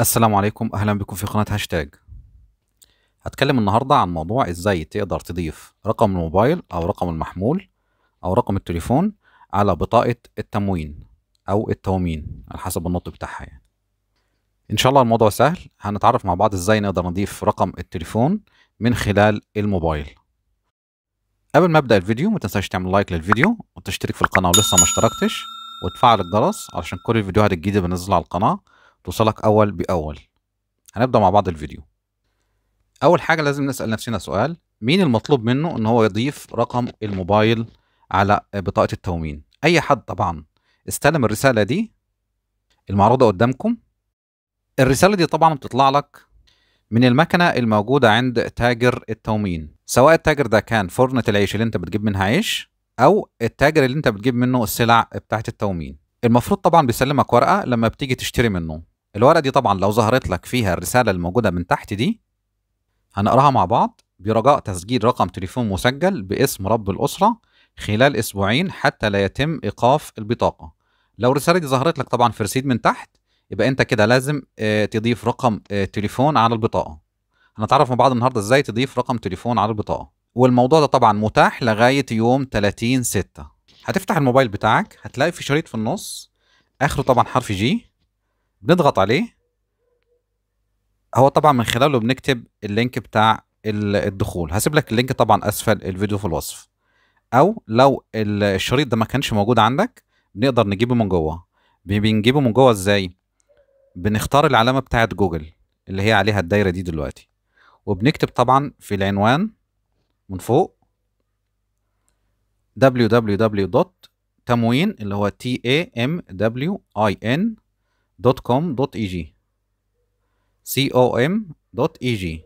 السلام عليكم اهلا بكم في قناة هاشتاج هتكلم النهاردة عن موضوع ازاي تقدر تضيف رقم الموبايل او رقم المحمول او رقم التليفون على بطاقة التموين او التومين على حسب النطق بتاعها يعني ان شاء الله الموضوع سهل هنتعرف مع بعض ازاي نقدر نضيف رقم التليفون من خلال الموبايل قبل ما ابدا الفيديو ما تنساش تعمل لايك للفيديو وتشترك في القناة ولسه ما اشتركتش وتفعل الجرس علشان كل الفيديوهات الجديدة بنزلها على القناة توصلك أول بأول هنبدأ مع بعض الفيديو أول حاجة لازم نسأل نفسنا سؤال مين المطلوب منه إن هو يضيف رقم الموبايل على بطاقة التومين أي حد طبعا استلم الرسالة دي المعروضة قدامكم الرسالة دي طبعا بتطلع لك من المكنة الموجودة عند تاجر التومين سواء التاجر ده كان فرنة العيش اللي انت بتجيب منها عيش او التاجر اللي انت بتجيب منه السلع بتاعت التومين المفروض طبعا بيسلمك ورقة لما بتيجي تشتري منه الورقه دي طبعا لو ظهرت لك فيها الرساله الموجوده من تحت دي هنقراها مع بعض برجاء تسجيل رقم تليفون مسجل باسم رب الاسره خلال اسبوعين حتى لا يتم ايقاف البطاقه لو الرساله دي ظهرت لك طبعا في رصيد من تحت يبقى انت كده لازم آه، تضيف رقم آه، تليفون على البطاقه هنتعرف مع بعض النهارده ازاي تضيف رقم تليفون على البطاقه والموضوع ده طبعا متاح لغايه يوم 30 6 هتفتح الموبايل بتاعك هتلاقي في شريط في النص اخره طبعا حرف جي بنضغط عليه هو طبعا من خلاله بنكتب اللينك بتاع الدخول هسيب لك اللينك طبعا اسفل الفيديو في الوصف او لو الشريط ده ما كانش موجود عندك بنقدر نجيبه من جوه بنجيبه من جوه ازاي بنختار العلامه بتاعه جوجل اللي هي عليها الدايره دي دلوقتي وبنكتب طبعا في العنوان من فوق www.tamwin اللي هو t a m w i n دوت كوم دوت اي جي سي او ام دوت اي جي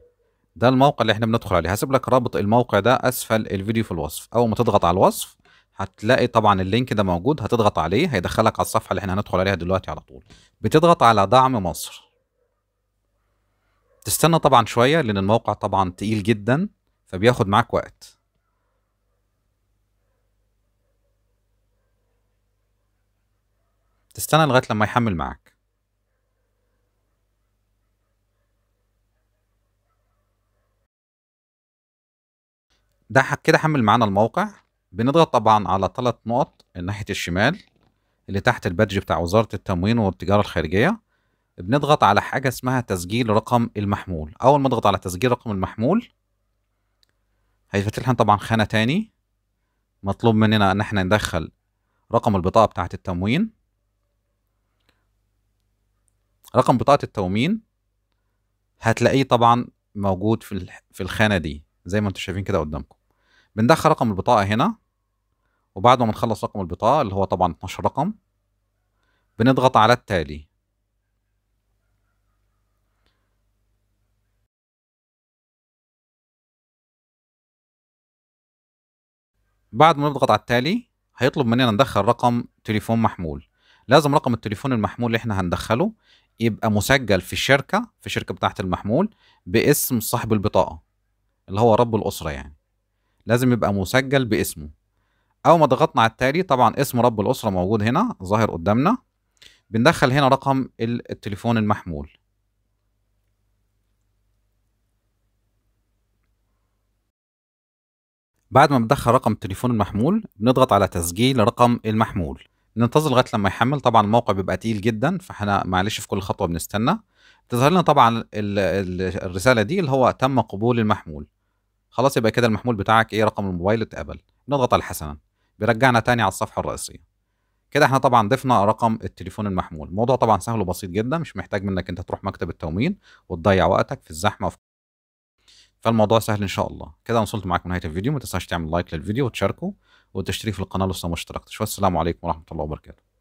ده الموقع اللي احنا بندخل عليه هسيب لك رابط الموقع ده اسفل الفيديو في الوصف اول ما تضغط على الوصف هتلاقي طبعا اللينك ده موجود هتضغط عليه هيدخلك على الصفحه اللي احنا هندخل عليها دلوقتي على طول بتضغط على دعم مصر تستنى طبعا شويه لان الموقع طبعا تقيل جدا فبياخد معاك وقت تستنى لغايه لما يحمل معاك ده كده حمل معانا الموقع بنضغط طبعا على ثلاث نقط الناحيه الشمال اللي تحت البادج بتاع وزارة التموين والتجارة الخارجية بنضغط على حاجة اسمها تسجيل رقم المحمول أول ما نضغط على تسجيل رقم المحمول هيفتح لنا طبعا خانة تاني مطلوب مننا ان احنا ندخل رقم البطاقة بتاعة التموين رقم بطاقة التموين هتلاقيه طبعا موجود في في الخانة دي زي ما انتم شايفين كده قدامكم بندخل رقم البطاقه هنا وبعد ما نخلص رقم البطاقه اللي هو طبعا 12 رقم بنضغط على التالي بعد ما نضغط على التالي هيطلب مننا ندخل رقم تليفون محمول لازم رقم التليفون المحمول اللي احنا هندخله يبقى مسجل في الشركة في الشركة بتاعة المحمول باسم صاحب البطاقة اللي هو رب الأسرة يعني لازم يبقى مسجل باسمه أول ما ضغطنا على التالي طبعا اسم رب الأسرة موجود هنا ظاهر قدامنا بندخل هنا رقم التليفون المحمول بعد ما بندخل رقم التليفون المحمول بنضغط على تسجيل رقم المحمول ننتظر لغايه لما يحمل طبعا الموقع بيبقى تقيل جدا فاحنا معلش في كل خطوه بنستنى تظهر لنا طبعا الرساله دي اللي هو تم قبول المحمول خلاص يبقى كده المحمول بتاعك ايه رقم الموبايل اتقبل نضغط على حسنا بيرجعنا تاني على الصفحه الرئيسيه كده احنا طبعا ضفنا رقم التليفون المحمول الموضوع طبعا سهل وبسيط جدا مش محتاج منك انت تروح مكتب التومين وتضيع وقتك في الزحمه وفي فالموضوع سهل ان شاء الله كده وصلت معاكم نهايه الفيديو ما تنساش تعمل لايك للفيديو وتشاركه وتشترك في القناه لو لسه ما اشتركتش والسلام عليكم ورحمه الله وبركاته